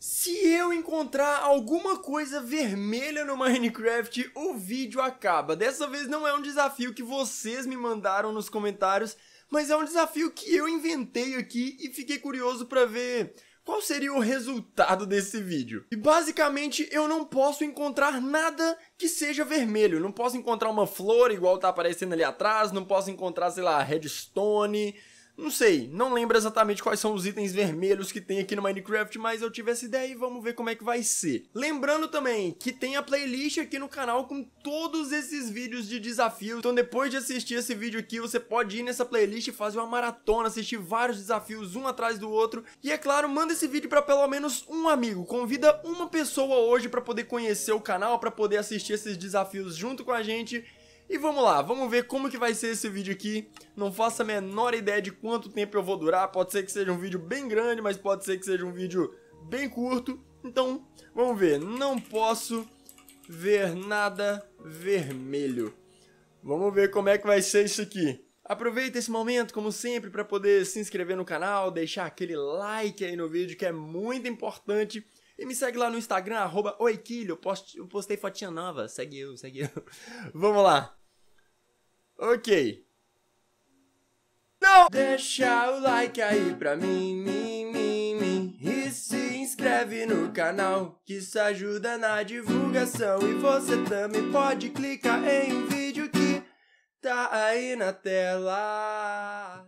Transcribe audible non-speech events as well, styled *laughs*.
Se eu encontrar alguma coisa vermelha no Minecraft, o vídeo acaba. Dessa vez não é um desafio que vocês me mandaram nos comentários, mas é um desafio que eu inventei aqui e fiquei curioso para ver qual seria o resultado desse vídeo. E basicamente eu não posso encontrar nada que seja vermelho, não posso encontrar uma flor igual tá aparecendo ali atrás, não posso encontrar, sei lá, redstone, não sei, não lembro exatamente quais são os itens vermelhos que tem aqui no Minecraft, mas eu tive essa ideia e vamos ver como é que vai ser. Lembrando também que tem a playlist aqui no canal com todos esses vídeos de desafio, então depois de assistir esse vídeo aqui, você pode ir nessa playlist e fazer uma maratona, assistir vários desafios um atrás do outro, e é claro, manda esse vídeo para pelo menos um amigo, convida uma pessoa hoje para poder conhecer o canal, para poder assistir esses desafios junto com a gente, e vamos lá, vamos ver como que vai ser esse vídeo aqui. Não faço a menor ideia de quanto tempo eu vou durar. Pode ser que seja um vídeo bem grande, mas pode ser que seja um vídeo bem curto. Então, vamos ver. Não posso ver nada vermelho. Vamos ver como é que vai ser isso aqui. Aproveita esse momento, como sempre, para poder se inscrever no canal, deixar aquele like aí no vídeo que é muito importante e me segue lá no Instagram, arroba oiquilho. eu postei fotinha nova. Segue eu, segue eu. *laughs* Vamos lá. Ok. Não! Deixa o like aí pra mim, mim, mim, mim. E se inscreve no canal, que isso ajuda na divulgação. E você também pode clicar em um vídeo que tá aí na tela.